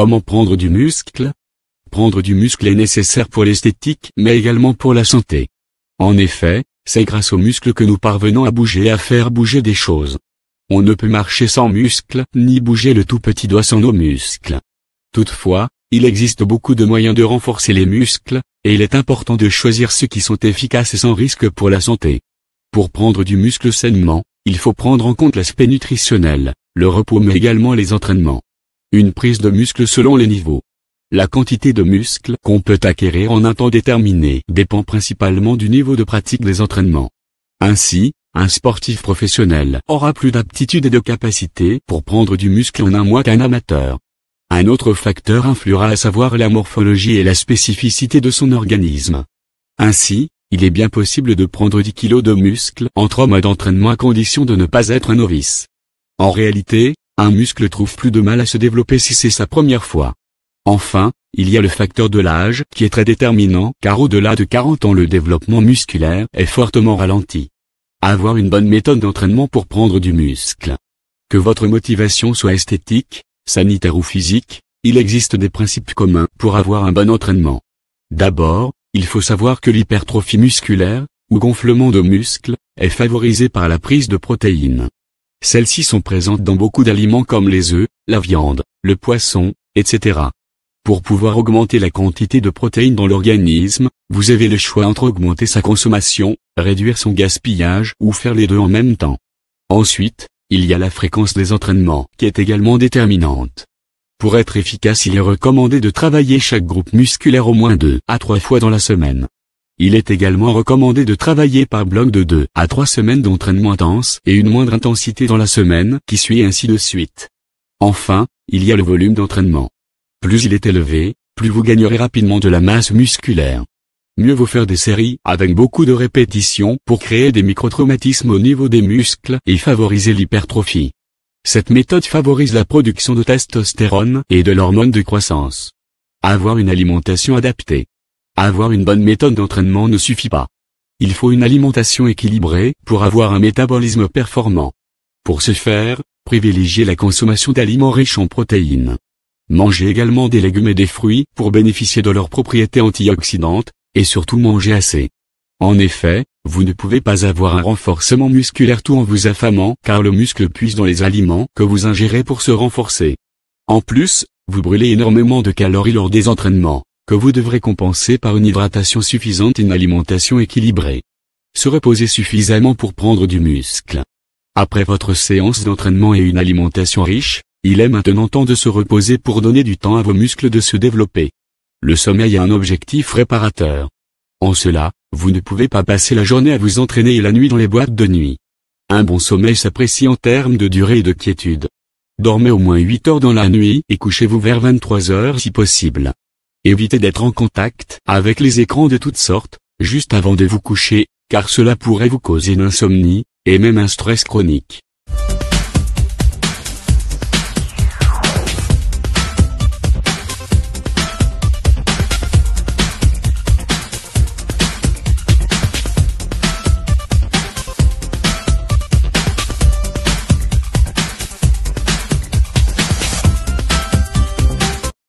Comment prendre du muscle Prendre du muscle est nécessaire pour l'esthétique mais également pour la santé. En effet, c'est grâce aux muscles que nous parvenons à bouger et à faire bouger des choses. On ne peut marcher sans muscles, ni bouger le tout petit doigt sans nos muscles. Toutefois, il existe beaucoup de moyens de renforcer les muscles, et il est important de choisir ceux qui sont efficaces et sans risque pour la santé. Pour prendre du muscle sainement, il faut prendre en compte l'aspect nutritionnel, le repos mais également les entraînements. Une prise de muscle selon les niveaux. La quantité de muscle qu'on peut acquérir en un temps déterminé dépend principalement du niveau de pratique des entraînements. Ainsi, un sportif professionnel aura plus d'aptitude et de capacité pour prendre du muscle en un mois qu'un amateur. Un autre facteur influera à savoir la morphologie et la spécificité de son organisme. Ainsi, il est bien possible de prendre 10 kg de muscle entre hommes d'entraînement à condition de ne pas être un novice. En réalité, un muscle trouve plus de mal à se développer si c'est sa première fois. Enfin, il y a le facteur de l'âge qui est très déterminant car au-delà de 40 ans le développement musculaire est fortement ralenti. Avoir une bonne méthode d'entraînement pour prendre du muscle. Que votre motivation soit esthétique, sanitaire ou physique, il existe des principes communs pour avoir un bon entraînement. D'abord, il faut savoir que l'hypertrophie musculaire, ou gonflement de muscles, est favorisée par la prise de protéines. Celles-ci sont présentes dans beaucoup d'aliments comme les œufs, la viande, le poisson, etc. Pour pouvoir augmenter la quantité de protéines dans l'organisme, vous avez le choix entre augmenter sa consommation, réduire son gaspillage ou faire les deux en même temps. Ensuite, il y a la fréquence des entraînements qui est également déterminante. Pour être efficace il est recommandé de travailler chaque groupe musculaire au moins deux à trois fois dans la semaine. Il est également recommandé de travailler par bloc de 2 à 3 semaines d'entraînement intense et une moindre intensité dans la semaine qui suit ainsi de suite. Enfin, il y a le volume d'entraînement. Plus il est élevé, plus vous gagnerez rapidement de la masse musculaire. Mieux vaut faire des séries avec beaucoup de répétitions pour créer des microtraumatismes au niveau des muscles et favoriser l'hypertrophie. Cette méthode favorise la production de testostérone et de l'hormone de croissance. Avoir une alimentation adaptée. Avoir une bonne méthode d'entraînement ne suffit pas. Il faut une alimentation équilibrée pour avoir un métabolisme performant. Pour ce faire, privilégiez la consommation d'aliments riches en protéines. Mangez également des légumes et des fruits pour bénéficier de leurs propriétés antioxydantes, et surtout mangez assez. En effet, vous ne pouvez pas avoir un renforcement musculaire tout en vous affamant car le muscle puise dans les aliments que vous ingérez pour se renforcer. En plus, vous brûlez énormément de calories lors des entraînements que vous devrez compenser par une hydratation suffisante et une alimentation équilibrée. Se reposer suffisamment pour prendre du muscle. Après votre séance d'entraînement et une alimentation riche, il est maintenant temps de se reposer pour donner du temps à vos muscles de se développer. Le sommeil a un objectif réparateur. En cela, vous ne pouvez pas passer la journée à vous entraîner et la nuit dans les boîtes de nuit. Un bon sommeil s'apprécie en termes de durée et de quiétude. Dormez au moins 8 heures dans la nuit et couchez-vous vers 23 heures si possible. Évitez d'être en contact avec les écrans de toutes sortes, juste avant de vous coucher, car cela pourrait vous causer une insomnie, et même un stress chronique.